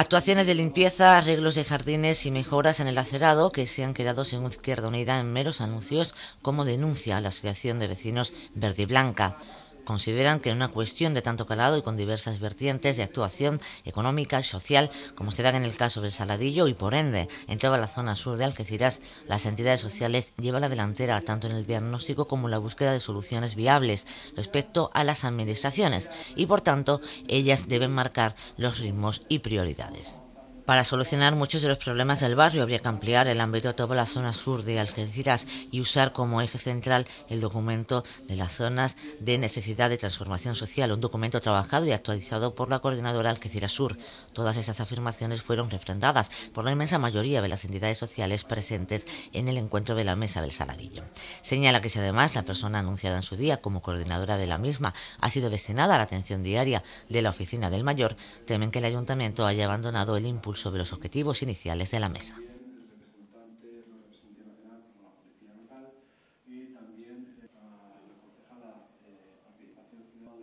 Actuaciones de limpieza, arreglos de jardines y mejoras en el acerado que se han quedado según Izquierda Unida en meros anuncios como denuncia a la Asociación de Vecinos Verde y Blanca consideran que en una cuestión de tanto calado y con diversas vertientes de actuación económica, social, como se da en el caso del Saladillo y por ende en toda la zona sur de Algeciras, las entidades sociales llevan la delantera tanto en el diagnóstico como en la búsqueda de soluciones viables respecto a las administraciones y por tanto ellas deben marcar los ritmos y prioridades. Para solucionar muchos de los problemas del barrio habría que ampliar el ámbito a toda la zona sur de Algeciras y usar como eje central el documento de las zonas de necesidad de transformación social, un documento trabajado y actualizado por la coordinadora Algeciras Sur. Todas esas afirmaciones fueron refrendadas por la inmensa mayoría de las entidades sociales presentes en el encuentro de la mesa del Saladillo. Señala que si además la persona anunciada en su día como coordinadora de la misma ha sido destinada a la atención diaria de la oficina del mayor, temen que el ayuntamiento haya abandonado el impulso sobre los objetivos iniciales de la mesa.